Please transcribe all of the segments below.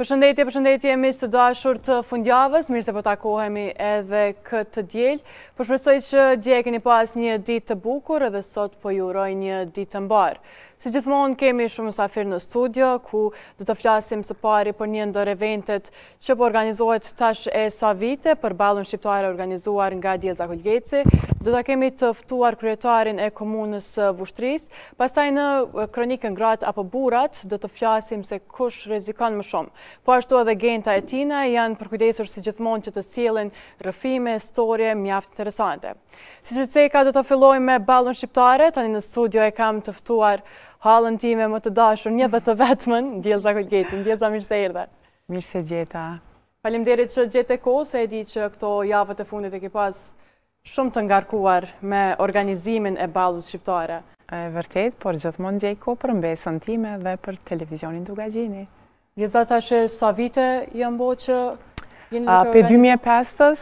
Përshëndetje, përshëndetje, mishë të dashur të fundjavës, mirë se po takohemi edhe këtë djelë. Përshëpërsoj që djekë një pas një ditë të bukur edhe sot po juroj një ditë të mbarë. Si gjithmonë kemi shumë safir në studio, ku dhe të flasim së pari për një ndër eventet që po organizohet tash e sa vite për balën shqiptare organizuar nga Djel Zakulgeci. Dhe të kemi të ftuar kryetarin e komunës vushtris. Pastaj në kronikën grat apo burat, dhe të flasim se kush rezikon më shumë. Po ashtu edhe genta e tina janë përkujdesur si gjithmonë që të sielin rëfime, storje, mjaft interesante. Si që të cejka, dhe të fillojmë me balën shqiptare, tani në studio e kam tëftuar rëfime, halën me më të dashur, një dhe të vetëmën, Djelza Kulgetin. Djelza, mirë se erdhe. Mirë se gjeta. Falim derit që gjete ko, se e di që këto javët e fundit e ki pas shumë të ngarkuar me organizimin e balës shqiptare. E vërtet, por gjithmonë gjej ko për mbesën time dhe për televizionin të gajgjini. Djelza, ta që sa vite jë mbo që... Për 2005-ës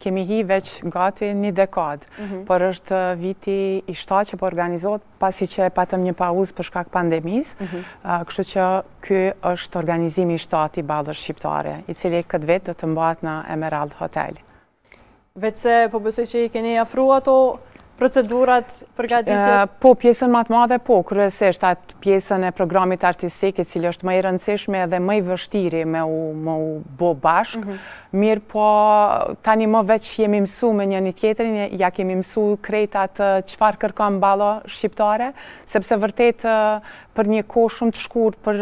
kemi hi veç gati një dekad, mhm. për është viti i shta që po organizot, pasi që e patëm një pauz për shkak pandemis, mhm. kështu që kjo është organizimi i shta i balër shqiptare, i cili e këtë vetë dhe të mbatë në Emerald Hotel. Vecë, po bësë që i keni afru ato, procedurat përgatitit? Eh, po, pjesën matë madhe po, kërësisht atë pjesën e programit artistik cilë është më i rëndësishme edhe më i vështiri me u bo bashkë, mhm. mirë po tani më veç jemi mësu me një një tjetërin, ja kemi mësu krejt atë eh, qëfar kërka balo shqiptare, sepse vërtet eh, për një ko shumë të shkur, për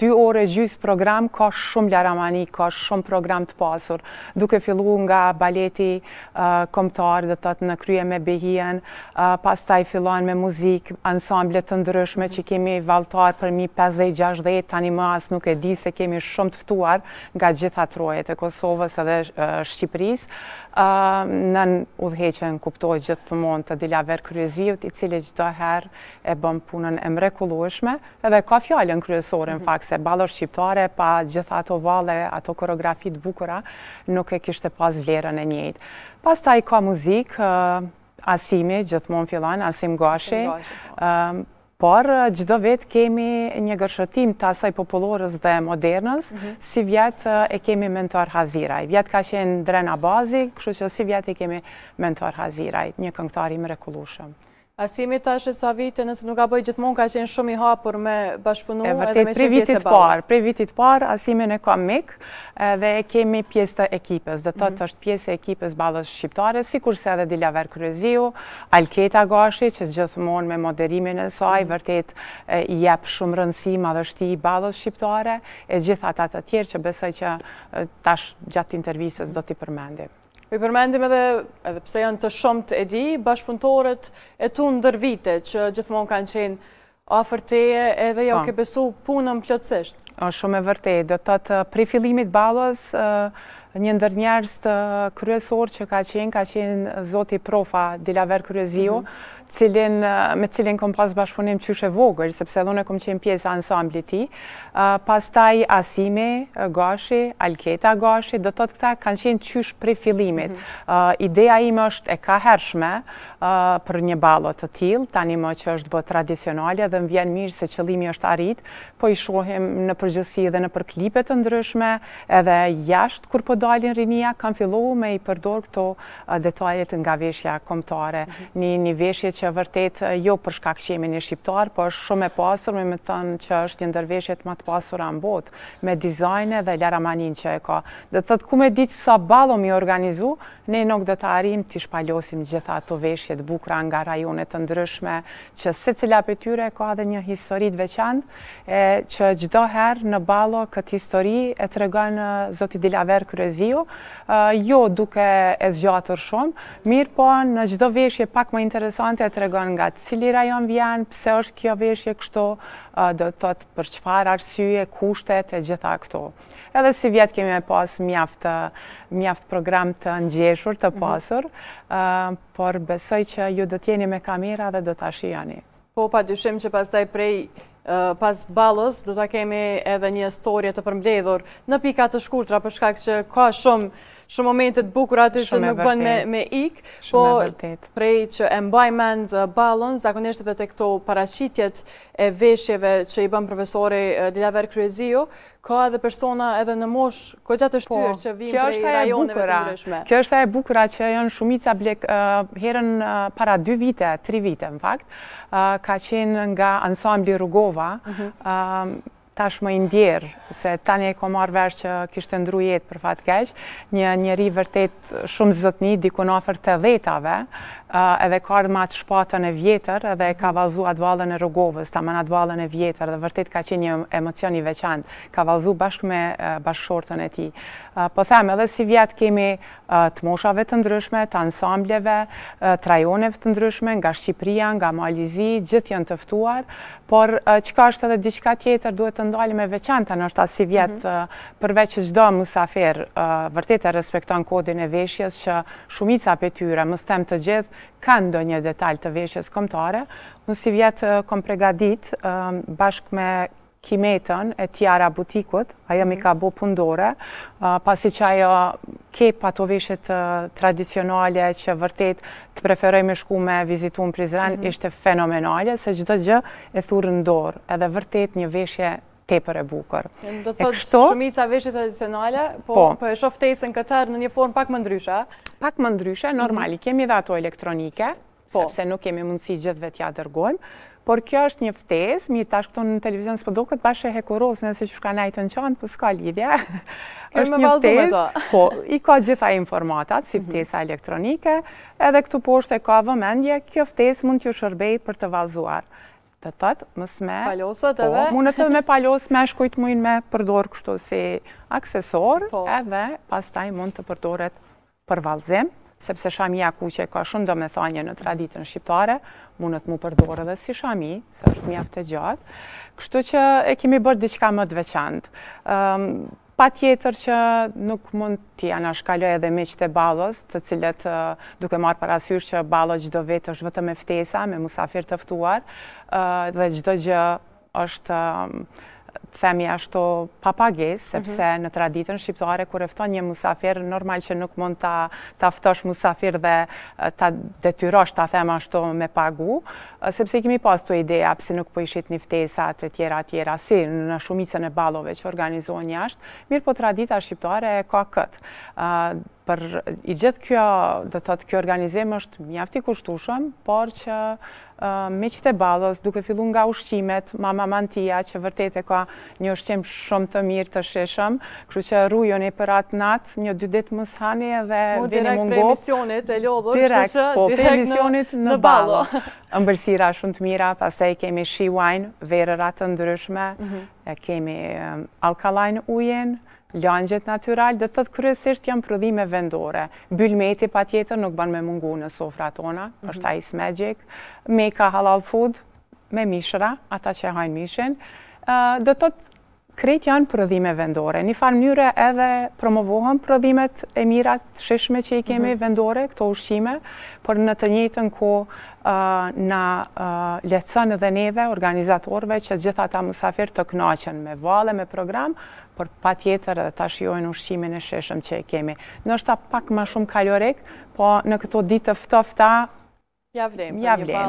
dy ore gjysë program, ka shumë ljaramani, ka shumë program të pasur, duke fillu nga baleti komptar dhe të të në krye me behia, komedien, pas taj me muzik, ansamble të ndryshme që kemi valtar për mi 50-60, tani më asë nuk e di se kemi shumë të ftuar nga gjitha trojet e Kosovës edhe Shqipëris. Në në udheqen kuptohet gjithë të mund të dilaver kryezivt, i cili gjitha herë her e bëm punën e mrekulushme, edhe ka fjallën kryesore në mhm. fakt se balo shqiptare, pa gjitha ato vale, ato koreografit bukura, nuk e kishte pas vlerën e njëjtë. Pas ta i ka muzikë, Asimi, gjithmonë fillon, Asim Gashi. Po. Ehm, por, uh, gjithdo vetë kemi një gërshëtim të asaj populores dhe modernës, mhm. si vjetë uh, e kemi mentor Haziraj. Vjetë ka qenë drena bazi, kështu që si vjetë e kemi mentor Haziraj, një këngtari më Asimi ta është sa vite, nësë nuk a bëjë gjithmonë, ka qenë shumë i hapur me bashkëpunu edhe me shumë pjesë e balës. Par, pre vitit parë, asimin e kam mik dhe e kemi pjesë të ekipës, dhe të të mhm. është pjesë e ekipës balës shqiptare, si kurse edhe Dila Verkryziu, Alketa Gashi, që gjithmonë me moderimin e saj, mm. vërtet i jep shumë rëndësi madhështi i balës shqiptare, e gjithë ta të tjerë që besoj që tash gjatë intervjisës do t'i përmendim. Po i përmendim edhe, edhe pse janë të shumë të edhi, bashkëpunëtorët e tu ndër vite që gjithmonë kanë qenë afer teje edhe jo ke besu punën plëtsisht. O, shumë e vërtej, do të të uh, pri filimit balës, uh, një ndër njerës të uh, kryesor që ka qenë, ka qenë zoti profa Dilaver Kryezio, mhm. Eh, me cilin kom pas bashkëpunim që shë vogër, sepse dhune kom qenë pjesë ansambli ti, eh, pas taj Asime eh, Gashi, Alketa Gashi, do të të këta kanë qenë që shë prefilimit. Mhm. Ideja ime është e ka hershme, për një balot të tilë, tani më që është bëtë tradicionale dhe më vjen mirë se qëlimi është arrit, po i shohim në përgjësi dhe në përklipet të ndryshme, edhe jashtë kur po dalin rinia, kam fillohu me i përdor këto detajet nga veshja komptare. Mhm. Një veshje që vërtet jo përshkak që jemi një shqiptar, po është shumë e pasur, me më thënë që është një ndër veshjet më të pasur në botë, me dizajne dhe ljara manin që e ka. Dhe të të ku me ditë sa balo mi organizu, ne nuk dhe të arim të shpallosim gjitha veshje qeshet bukra nga rajonet të ndryshme, që se cila për tyre ka dhe një historit veçant, që gjdo herë në balo këtë histori e të regon Zoti Dilaver Kryeziu, jo duke e zgjatur shumë, mirë po në gjdo veshje pak më interesante e të regon nga cili rajon vjen, pse është kjo veshje kështu, do të thotë për çfarë arsye, kushtet e gjitha këto. Edhe si vjetë kemi e pas mjaft mjaft program të ngjeshur, të mhm. pasur, mm -hmm. uh, por besoj që ju do të jeni me kamera dhe do ta shihani. Po, pa dyshim që pas taj prej pas balës, do të kemi edhe një storje të përmbledhur në pika të shkurtra, përshkak që ka shumë shumë momentet bukur aty që nuk bën me ik, po prej që e mbaj mend balon, zakonisht edhe të këto parashitjet e veshjeve që i bën profesori Dilaver Kryezio, ka edhe persona edhe në mosh ko gjatë të shtyrë po, që vim prej rajoneve të ndryshme. Kjo është e bukura që janë shumica blek herën para dy vite, tri vite në fakt, ka qenë nga ansambli rrugov prova, mhm. tash më indjerë, se tani e ko marrë verë që kishtë ndru jetë për fatë keqë, një njëri vërtet shumë zëtni, diku në ofër të dhetave, edhe ka rëma matë shpatën e vjetër edhe ka mhm. atë valën e rogovës, ta atë valën e vjetër dhe vërtit ka qenë një emocion i veçantë, ka valzu bashkë me bashkëshortën e ti. Po them, edhe si vjetë kemi të moshave të ndryshme, të ansambleve, të rajoneve të ndryshme, nga Shqipria, nga Malizi, gjithë janë tëftuar, por që ka është edhe diqka tjetër duhet të ndalë me veçantën, është ta si vjetë përveq që gjdo musafer mhm. vërtit e respektan kodin e veshjes që shumica për tyre, të gjithë, ka ndonjë një detalj të veshjes komtare, unë si vjetë kom pregadit bashkë me kimetën e tjara butikut, ajo mi mhm. ka bo pundore, pasi që ajo kep ato të veshjet tradicionale që vërtet të preferoj me shku me vizitu në Prizren, mhm. ishte fenomenale, se gjithë gjë e thurë ndorë, edhe vërtet një veshje tepër e bukur. Do të thotë shumica veshje tradicionale, po po, po e shoh ftesën këtar në një form pak më ndryshe. Pak më ndryshe, normali mhm. kemi dhe ato elektronike, po. sepse nuk kemi mundësi gjithve vetë ja dërgojmë, por kjo është një ftesë, mi tash këto në televizion s'po duket e hekuros nëse që shka najtë në qanë, po s'ka lidhje. Është një ftesë. Po i ka gjitha informatat si mhm. ftesa elektronike, edhe këtu poshtë ka vëmendje, kjo ftesë mund t'ju shërbejë për të vallzuar të tëtë, mësme... Palosat po, edhe? Po, mundet edhe me palos, me shkujt mujnë me përdorë kështu si aksesor, po. edhe pas taj mund të përdoret për valzim, sepse Shami ku ka shumë do me thanje në traditën shqiptare, mundet mu përdorë edhe si shami, se është mjaftë e gjatë. Kështu që e kemi bërë diqka më dveçantë pa tjetër që nuk mund t'i anashkaloj edhe me qëtë e balos, të cilët duke marë parasysh që balos gjdo vetë është vëtë me ftesa, me musafir tëftuar, dhe gjdo gjë është themi ashtu papages, mhm. sepse në traditën shqiptare, kur efton një musafir, normal që nuk mund ta, ta ftosh musafir dhe ta detyrosh ta them ashtu me pagu, sepse kemi pas të ideja pëse nuk po ishit një ftesa të tjera tjera, si në shumicën e balove që organizohen jashtë, mirë po tradita shqiptare e ka këtë. për i gjithë kjo, dhe të të kjo organizim është mjafti kushtushëm, por që me qëtë e balës, duke fillu nga ushqimet, mama mantia, që vërtet e ka një ushqim shumë të mirë të sheshëm, kështu që rrujën e për atë natë, një dy ditë mëshani edhe... Po, direkt për emisionit e lodhur, kështu që po, direkt në balë. Po, për emisionit në balë. Mbërsira shumë të mira, pasaj kemi shi wine, verërat të ndryshme, mhm. kemi alkaline ujen, Lëngjet natyral dhe të të kryesisht janë prodhime vendore. Bylmeti pa tjetër nuk ban me mungu në sofra tona, mhm. është ice magic, ka halal food, me mishra, ata që hajnë mishin, dhe të të janë prodhime vendore. Një farë mënyre edhe promovohën prodhimet e mirat shishme që i kemi mhm. vendore, këto ushqime, por në të njëtën ko në letësën dhe neve, organizatorve, që gjitha ta mësafir të knaqen me vale, me programë, për pa tjetër edhe ta shiojnë ushqimin e sheshëm që e kemi. Në është ta pak ma shumë kalorik, po në këto ditë ftofta, Ja vlem,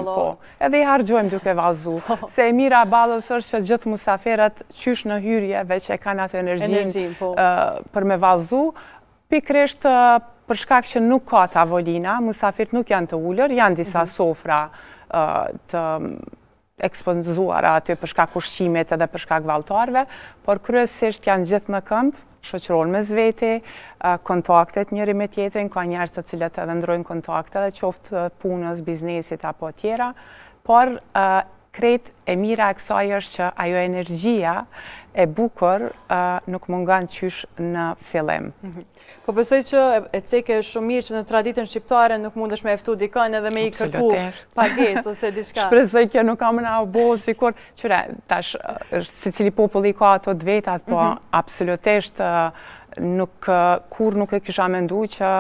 po, edhe i hargjojmë duke valzu. Oh. se e mira balës është që gjithë musaferat qysh në hyrje veç e kanë atë energjin po. për me valzu. pikresht përshkak që nuk ka të avolina, musafirt nuk janë të ullër, janë disa mhm. sofra të ekspozuara aty përshka kushqimet edhe përshka këvaltarve, por kryesisht janë gjithë në këmpë, shoqëron me zveti, kontaktet njëri me tjetrin, ka njërës të cilët edhe ndrojnë kontaktet dhe qoftë punës, biznesit apo tjera, por krejt e mira e kësaj është që ajo energjia e bukur nuk mungan qysh në fillim. Mhm. Po pësoj që e cekë e shumë mirë që në traditën shqiptare nuk mund është me eftu dikën edhe me i kërku pages ose diska. Shpresoj kjo nuk kam në abo, si kur, qëre, tash, se cili populli ka ato dvetat, po mhm. absolutisht nuk, kur nuk e kisha mendu që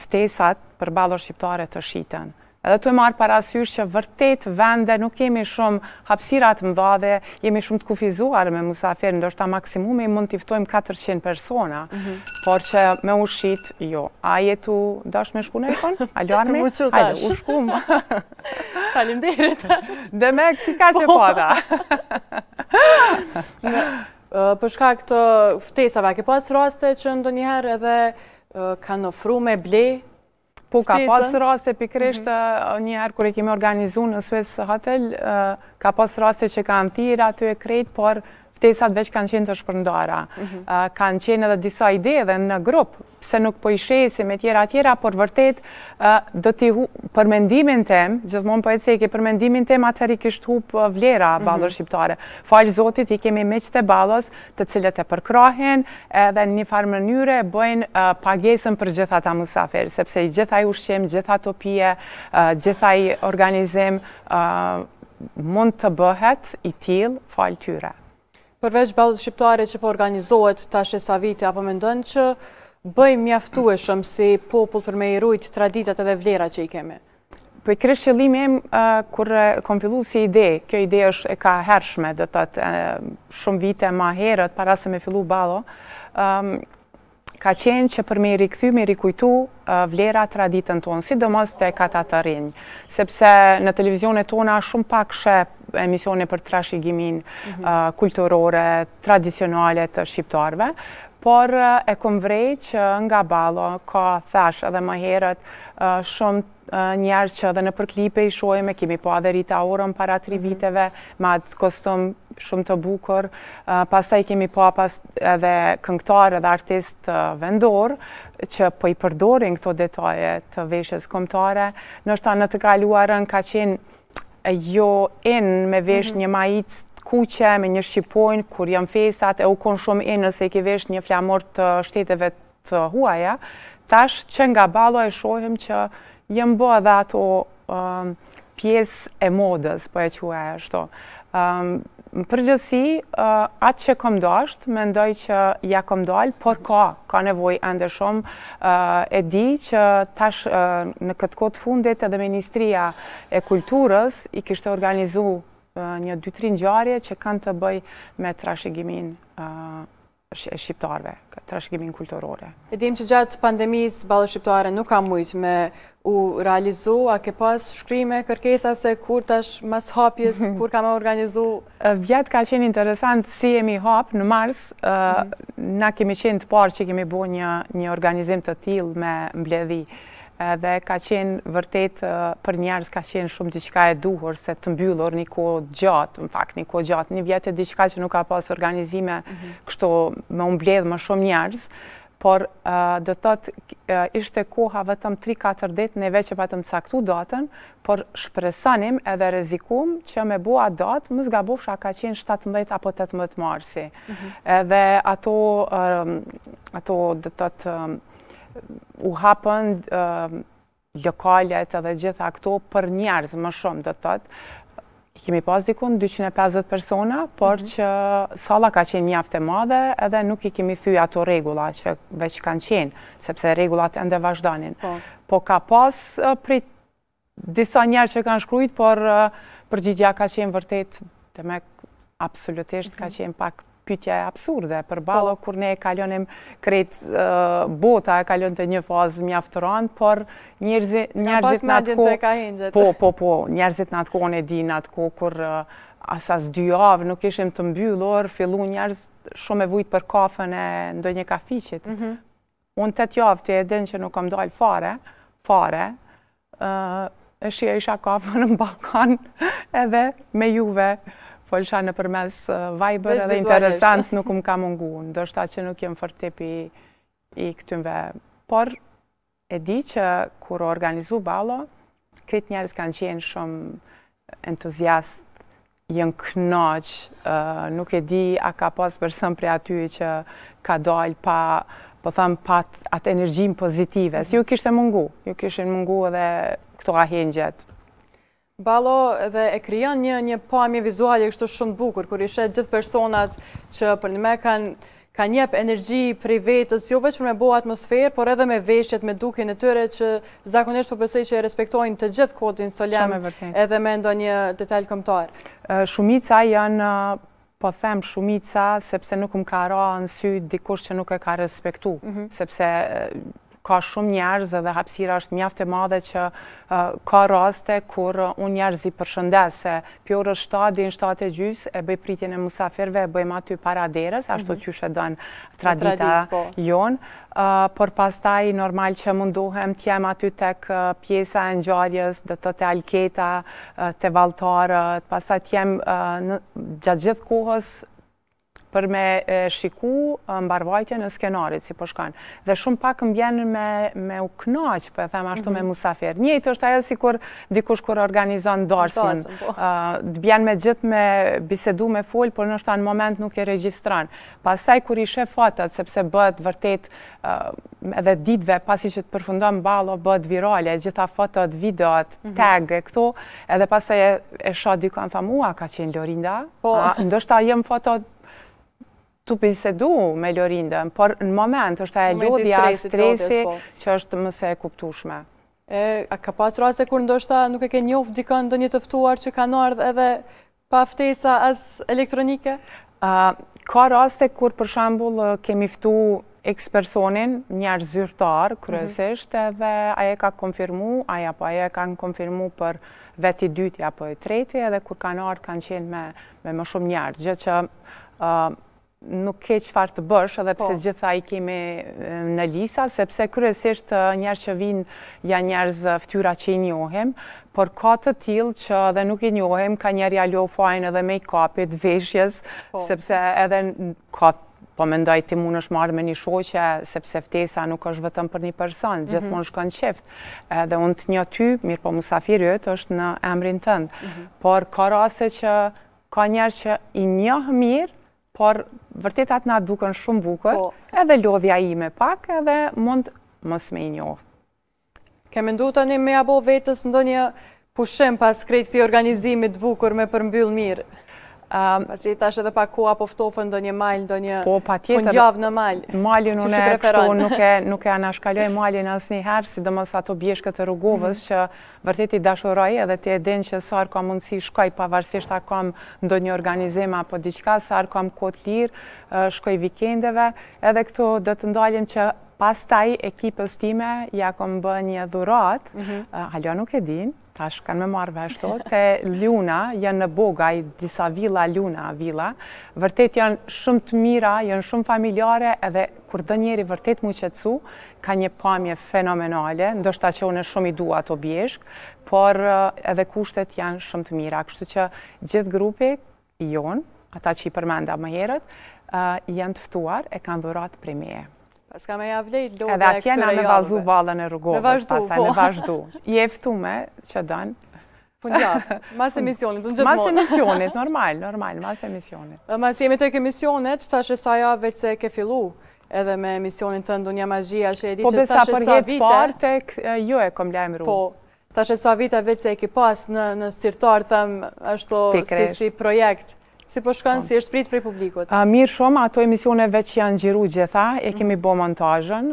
ftesat për balor shqiptare të shiten edhe të marë parasysh që vërtet vende nuk kemi shumë hapsirat mdha dhe jemi shumë të kufizuar me musafir, ndoshta maksimumi mund tiftojmë 400 persona, mhm. por që me ushit, jo. A jetu dash me shku në ekon? A luarme? Më qëtash. A lu, u shku më. Falim derit. dhe me ka që po dha. Përshka këtë ftesave, ke pas raste që ndonjëherë edhe kanë ofru me blej Po, ka pas raste pikrisht mhm. njëherë kërë kemi organizu në Swiss Hotel, ka pas raste që ka në të e krejt, por ftesat veç kanë qenë të shpërndara. Mhm. Kanë qenë edhe disa ide dhe në grupë, se nuk po i shesim e tjera tjera, por vërtet do t'i hu përmendimin tem, gjithmon po për e cekje përmendimin tem atë i kisht hu për vlera mhm. balër shqiptare. Falë zotit, i kemi me qëte balës të cilët e përkrahen edhe një farë mënyre bëjnë pagesën për gjitha ta musafir, sepse i gjitha i ushqem, gjitha topie, gjitha i organizim mund të bëhet i tjil falë tyre përveç balës shqiptare që po organizohet tashe sa vite, apo me ndonë që bëjmë mjaftueshëm si popull për me i rujt traditat edhe vlera që i kemi? Për kërështë që em, kërë kom fillu si ide, kjo ide është e ka hershme, dhe të shumë vite ma herët, para se me fillu balo, ka qenë që për me i rikëthy, me i rikujtu vlera traditën tonë, si dëmës të e ka të sepse në televizionet tona shumë pak shep emisione për trashigimin uh, kulturore, tradicionale të shqiptarve, por uh, e kom vrej që nga balo ka thash edhe më herët uh, shumë njerë që edhe në përklipe i shojme, kemi po adhe rita orën para tri mhm. viteve, ma të kostum shumë të bukur, pasaj kemi po edhe këngtar edhe artist vendor, që po i përdorin këto detaje të veshës komtare, nështë ta në të kaluarën ka qenë jo in me vesh mhm. një majic kuqe, me një shqipojnë, kur jam fesat, e u konë shumë in nëse i ke vesh një flamor të shteteve të huaja, tash që nga balo e shohim që jem bë edhe ato pjesë e modës, po e që e shto. Në përgjësi, atë që kom dasht, me ndoj që ja kom dal, por ka, ka nevoj e ndërshom e di që tash në këtë kod fundet edhe Ministria e Kulturës i kishtë organizu një dytrin gjarje që kanë të bëj me trashegimin shqiptarve, të kulturore. E dim që gjatë pandemis, balë shqiptare nuk kam mujtë me u realizu, a ke pas shkrime, kërkesa se kur tash mas hapjes, kur kam e organizu? Vjetë ka qenë interesant si jemi hapë në mars, mhm. na kemi qenë të parë që kemi bu një organizim të tilë me mbledhi edhe ka qenë vërtet për njerës ka qenë shumë diqka e duhur se të mbyllur një ko gjatë, në pak një ko gjatë, vjetë e diqka që nuk ka pas organizime mhm. kështu me umbledhë më shumë njerës, por dhe tëtë ishte koha vëtëm 3-4 dit, neve që patëm caktu datën, por shpresonim edhe rezikum që me bua datë, më zgabufsha ka qenë 17 apo 18 marsi. Mhm. Edhe ato, dhe tëtë, u hapën lokalet edhe gjitha këto për njerëz më shumë dhe të tëtë. Kemi pas dikun 250 persona, por mhm. që sala ka qenë mjaftë e madhe edhe nuk i kemi thuj ato regula që veç kanë qenë, sepse regulat ende vazhdanin. Po. po ka pas për disa njerë që kanë shkrujt, por përgjigja ka qenë vërtet, të me absolutisht ka mhm. qenë pak pytja e absurde, për po. balo kur ne e kalonim krejt bota, e kalon të një fazë mjaftëran, por njerëzit në atë kohë... Po, po, po, njerëzit në atë kohë në di në atë kohë kur asas dy avë nuk ishim të mbyllur, fillu njerëz shumë e vujt për kafën e ndonjë kafiqit. Mhm. Unë të tjavë të edin që nuk kam dojlë fare, fare, e shia isha kafën në Balkan edhe me juve, folësha në përmes vajbër edhe interesant, nuk më ka mungu, ndoshta që nuk jem fërtepi i këtymve. Por, e di që kur organizu balo, kretë njerës kanë qenë shumë entuziast, jenë knoq, nuk e di a ka pas përsëm për aty që ka dojlë pa po tham, pat atë energjim pozitive, si ju kishtë mungu, ju kishtë mungu edhe këto ahengjet, Balo dhe e kryon një një pami vizuali e kështu shumë bukur, kur ishe gjithë personat që për një me kanë ka njep energji për i vetës, jo veç për me bo atmosferë, por edhe me veshjet, me duke në tyre që zakonisht për po përsej që e respektojnë të gjithë kodin së edhe me ndo një detail këmëtar. Shumica janë, po them, shumica, sepse nuk më ka ra në sytë dikush që nuk e ka respektu, mhm. sepse ka shumë njerëz dhe hapsira është mjaftë e madhe që ka raste kur unë njerëz i përshëndese. pjore 7 dhe në 7 e bëj pritjen e musafirve, e bëjmë aty para derës, ashtu mm -hmm. që shë dënë tradita po. jonë, por pastaj normal që mundohem të jem aty tek pjesa e njarjes, dhe të te alketa, të te valtarët, pastaj të jem gjatë gjithë kohës për me shiku mbarvajtje në skenarit, si po shkanë. Dhe shumë pak më bjenë me me u knaqë, për po e thema ashtu me mhm. musafir. Njëjtë është ajo si kur dikush kur organizonë dorsën. Po. Bjenë me gjithë me bisedu me full, por nështë anë moment nuk e registranë. Pasaj kur i shef fatat, sepse bëtë vërtet edhe ditve, pasi që të përfundon balo, bët virale, gjitha fotot, videot, mhm. tag e këto, edhe pasaj e shodikon, thamua, ka qenë Lorinda, po. ndështë ta jem fotot të pinsedu me lorindën, por në moment është e lodhja, e stresi, që është mëse kuptushme. A ka pas rase kur ndoshta nuk e ke njofë dikën do një tëftuar që ka në edhe pa ftesa as elektronike? Ka rase kur për shambull kemi ftu x personin, njërë zyrtar, mhm. kërësisht, edhe aje ka konfirmu, aje po aje ka në konfirmu për veti dytja po e treti, edhe kur ka në ardhë kanë qenë me më shumë njërë, gjë që nuk ke qëfar të bësh, edhe po. pse gjitha i kemi në lisa, sepse kërësisht njerë që vinë janë njerëz ftyra që i njohem, por ka të tilë që edhe nuk i njohem, ka njerëja i fajnë edhe me i kapit, veshjes, po. sepse edhe ka të po mendoj ti mund është marrë me një shoqe, sepse ftesa nuk është vetëm për një person, mhm. gjithë mund shkon qiftë, edhe unë të një ty, mirë po musafirët, është në emrin tëndë, mhm. por ka raste që ka njerë që i njohë mirë, por vërtetat na duken shumë bukur, po. edhe lodhja i me pak edhe mund mos me i njohë. Kemë ndu të një me abo vetës ndonjë pushem pas krejtë të organizimit bukur me përmbyllë mirë? Um, Pasi ta edhe pa po po, ku apo ftofë ndo një malë, ndo një po, në malë. Malin unë e kështu nuk e, nuk e anashkaloj malin asë një herë, si ato bjeshkët të rrugovës, mhm. që vërtet i dashuraj edhe ti e që sërë kam mundësi shkoj, pa varsisht a kam ndo një organizim apo diqka, sërë kam kotë lirë, shkoj vikendeve, edhe këtu dhe të ndalim që Pastaj ekipës time ja kom bë një dhurat, a -hmm. nuk e din, Tash kanë me marrë veshto, të luna, janë në bogaj, disa vila, luna, vila. Vërtet janë shumë të mira, janë shumë familjare, edhe kur dë njeri vërtet mu qëtësu, ka një pamje fenomenale, ndoshta që une shumë i dua të bjeshk, por edhe kushtet janë shumë të mira. Kështu që gjithë grupi, jonë, ata që i përmenda më herët, janë tëftuar e kanë dhurat primeje s'ka me javlejt lodhe e këtëre javëve. Edhe atjena me vazhdu valën e rrugovës. Me vazhdu, po. Me vazhdu. Je eftume, që dënë. Punjat, mas emisionit, në gjithmonë. Mas emisionit, normal, normal, mas emisionit. Dhe mas jemi të këmisionit, që tash sa ja veç se ke fillu edhe me emisionin të ndunja magjia që e di po, që sa vite... Po besa për jetë parë të ju e kom lajmë ru. Po, tash e sa vite veç se e ki pas në sirtar, thëmë, ashtu si projekt. Si po shkon, po. si është prit prej publikut? A, mirë shumë, ato emisioneve që janë gjiru gjitha, e mm. kemi bo montajën,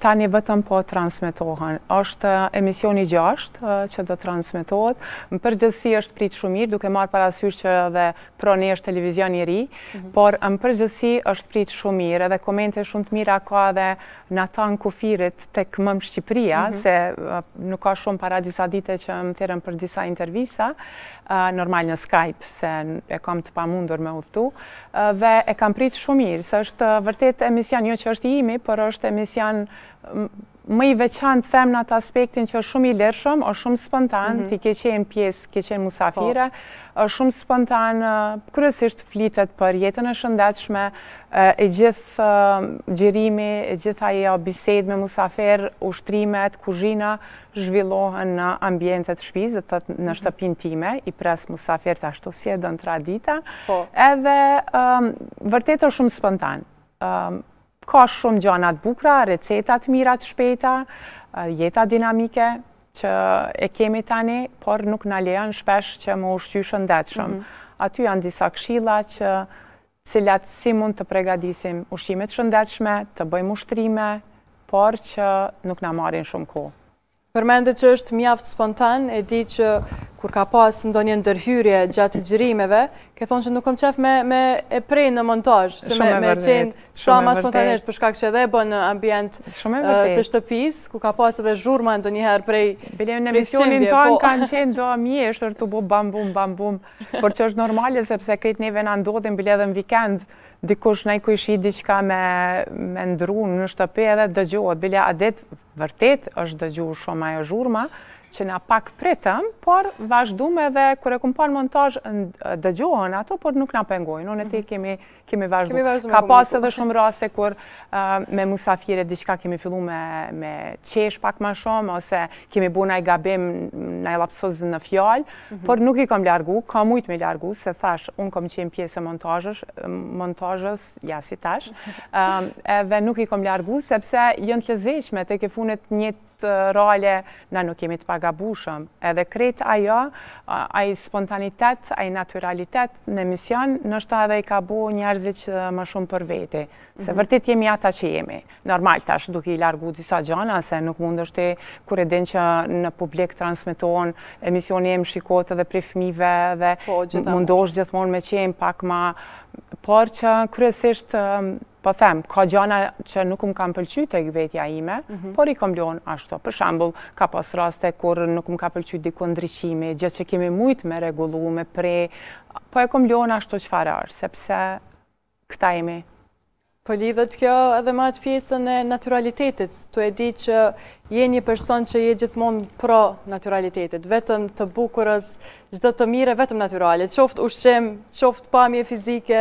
tani vetëm po transmitohen. është emisioni gjasht që do transmitohet, më përgjësi është prit shumë mirë, duke marë parasysh që dhe proni është televizion i ri, mhm. por më përgjësi është prit shumë mirë, edhe komente shumë të mira ka dhe në tanë kufirit të këmëm Shqipëria, mhm. se nuk ka shumë para disa dite që më therëm për disa intervisa, normal në Skype, se e kam të pamundur me uftu, dhe e kam pritë shumë mirë, se është vërtet emision, jo që është i imi, për është emision më i veçan të them në atë aspektin që është shumë i lërshëm, është shumë spontan, mhm. ti ke qenë pjesë, ke qenë musafire, po. është shumë spontan, kërësisht flitet për jetën e shëndetshme, e gjithë gjërimi, e gjitha i bised me musafir, ushtrimet, kuzhina, zhvillohen në ambjentet shpizë, të në mhm. shtëpin time, i pres musafir të ashtu si e në tradita, po. edhe vërtet është shumë spontan ka shumë gjanat bukra, recetat mirat shpeta, jeta dinamike që e kemi tani, por nuk në lejan shpesh që më ushqy shëndetëshëm. Mhm. Aty janë disa kshila që cilat si mund të pregadisim ushqimet shëndetëshme, të bëjmë ushtrime, por që nuk në marin shumë ku. Përmendit që është mjaftë spontan, e di që kur ka pas ndo një ndërhyrje gjatë gjërimeve, ke thonë që nuk kom qef me e prej në montaj, se me qenë sa ma për shkak që edhe e bënë në ambient të shtëpis, ku ka pas edhe zhurma ndo njëherë prej fshimbje. Në misionin tonë po- kanë qenë do mjeshtër të bu bambum, bambum, por që është normali, sepse këtë neve në ndodhin bile dhe në vikend, dikush në i kujshi diqka me ndru në shtëpi edhe dëgjohet, bile adet vërtet është dëgjohet shumë ajo zhurma, që na pak pritëm, por vazhdume dhe kërë e këmë parë montaj dëgjohën ato, por nuk na pengojnë. Unë e ti mhm. kemi kemi vazhdu. Ka pas edhe shumë rase kur me musafire diqka kemi fillu me qesh pak ma shumë, ose kemi bu na i gabim na i lapsozën në fjallë, mhm. por nuk i kom largu, ka mujt me largu, se thash, unë kom qenë pjesë montajës, montajës, ja si tash, edhe nuk i kom largu, sepse jënë të lezeqme të ke funet një është reale, na nuk jemi të pagabushëm. Edhe kretë ajo, aji spontanitet, aji naturalitet në emision, nështë edhe i ka bu njerëzit që më shumë për veti. Se mhm. vërtit jemi ata që jemi. Normal tash duke i largu disa gjana, se nuk mund është e din që në publik transmiton, emisioni e më shikot edhe pri fmive, dhe po, mundosh gjithmon me qenë pak ma por që kërësisht, ehm, po them, ka gjana që nuk më kam pëlqy të vetja ime, mhm. por i kom lonë ashtu. Për shambull, ka pas raste kur nuk më ka pëlqy diko ndryqimi, gjithë që kemi mujtë me regullu, me prej, po e kom lonë ashtu që farar, sepse këta jemi Po lidhët kjo edhe ma të pjesën e naturalitetit, të e di që je një person që je gjithmonë pro naturalitetit, vetëm të bukurës, gjithë të mire, vetëm naturalit, qoftë ushqem, qoftë pamje fizike.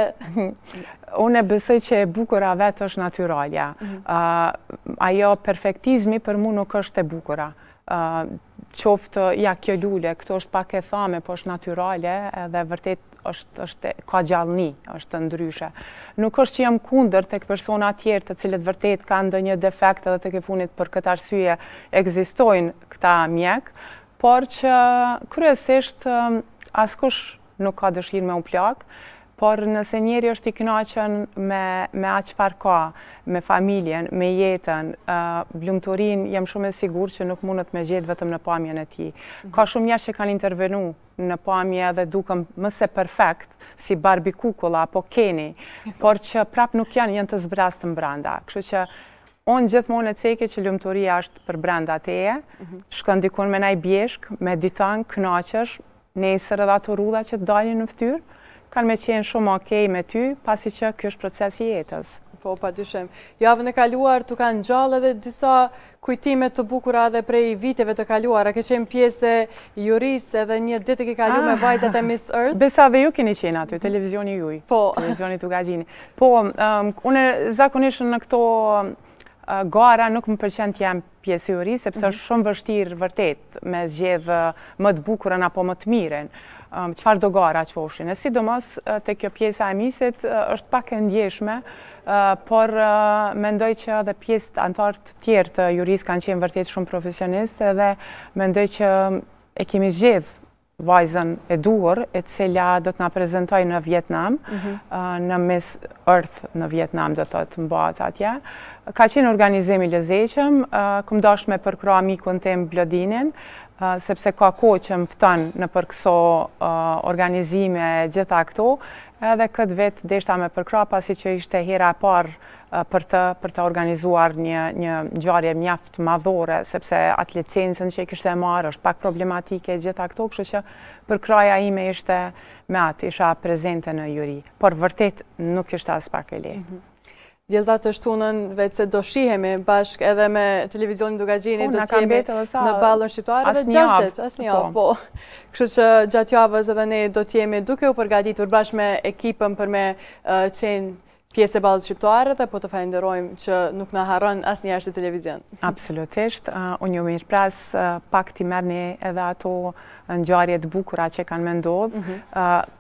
Unë e që e bukura vetë është naturalja. Mhm. Ajo perfektizmi për mu nuk është e bukura. Qoftë, ja, kjo lule, këto është pak e thame, po është naturalje, dhe vërtet është ka gjallëni, është ndryshe. Nuk është që jam kunder të këpersona tjerë të cilët vërtet ka ndë një defekt edhe të kefunit për këtë arsye egzistojnë këta mjek, por që kryesisht askush nuk ka dëshirë me u plakë, por nëse njeri është i knaqen me, me atë ka, me familjen, me jetën, uh, blumëtorin, jem shumë e sigur që nuk mundet me gjithë vetëm në pamjen e ti. Ka mhm. shumë njerë që kanë intervenu në pamje dhe duke mëse perfekt, si Barbie Kukula apo Kenny, por që prap nuk janë, janë të zbrast të mbranda. Kështu që Onë gjithmonë e ceke që lumëturia është për brenda të e, dikun me naj bjeshk, me ditan, knaqësh, nesër edhe ato rulla që të dalin në ftyrë, kanë me qenë shumë okej okay me ty, pasi që kjo është proces i jetës. Po, pa dyshem. Javën e kaluar, tu kanë gjallë edhe disa kujtime të bukura dhe prej viteve të kaluar. A ke qenë pjese juris edhe një ditë ke kalu me ah. vajzat e Miss Earth? Besa dhe ju keni qenë aty, televizioni juj, po. televizioni të gazini. Po, um, une zakonishën në këto um, uh, gara nuk më pëlqen të jam pjesë juris, sepse mhm. është shumë vështirë vërtet me zgjedhë më të bukurën apo më të miren qëfar do gara që ofshin. E si do mos të kjo pjesë e misit është pak e ndjeshme, por mendoj që dhe pjesë të antartë tjerë të jurisë kanë qenë vërtet shumë profesionistë dhe mendoj që e kemi gjithë vajzën e duhur, e cila do të nga prezentoj në Vjetnam, mhm. në Miss Earth në Vjetnam, do të të mba atë atje. Ka qenë organizemi lëzeqëm, këmdo është me përkroa mikun të më blodinin, sepse ka ko që më fëtën në përkëso organizime gjitha këto, edhe këtë vetë deshta me përkra pasi që ishte hera e parë për të për të organizuar një një ngjarje mjaft madhore sepse atë licencën që kishte marrë është pak problematike e gjitha këto, kështu që për kraja ime ishte me atë isha prezente në juri, por vërtet nuk ishte as pak e lehtë. Mm -hmm djelzat të shtunën, vetë se do shihemi bashk edhe me televizionin duka gjinit, do t'jemi në balën shqiptuare dhe gjashtet, asë një avë, po. po. Kështë që gjatë javës edhe ne do të jemi duke u përgatitur bashk me ekipën për me eh, qenë pjesë e balët shqiptarët dhe po të falenderojmë që nuk në harën asë njërës të televizion. Absolutisht, uh, unë një mirë pras, uh, pak ti mërni edhe ato uh, në gjarjet bukura që kanë me ndodhë. Mhm.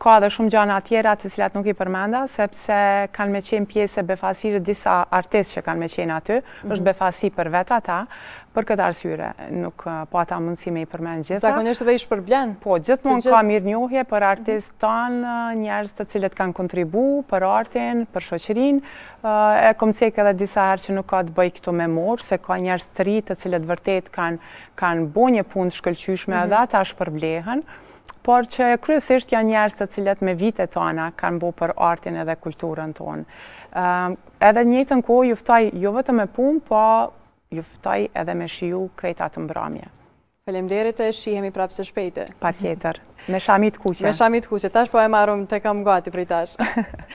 Ka dhe shumë gjanë atjera të cilat nuk i përmenda, sepse kanë me qenë pjesë e befasirë disa artist që kanë me qenë aty, mhm. është befasi për veta ta, Për këtë arsyre, nuk uh, po ata mundësi me i përmenë gjitha. Zakonisht edhe i shpërblen. Po, gjithmon ka mirë njohje për mhm. artist tanë, uh, njerës të cilet kanë kontribu për artin, për shoqerin. Uh, e kom cek edhe disa herë që nuk ka të bëj këto me morë, se ka njerës të rritë të cilet vërtet kanë bo një punë shkëllqyshme edhe mhm. ata shpërblehen. Por që kryesisht janë njerës të cilet me vite tana kanë bo për artin edhe kulturën tonë. Edhe njëtën kohë juftaj jo vëtë me punë, po juftoj edhe me shiju krejt atë mbramje. Falemderit e shihemi prapë se shpejte. Pa tjetër, me shamit kuqe. Me shamit kuqe, tash po e marum të kam gati për i tash.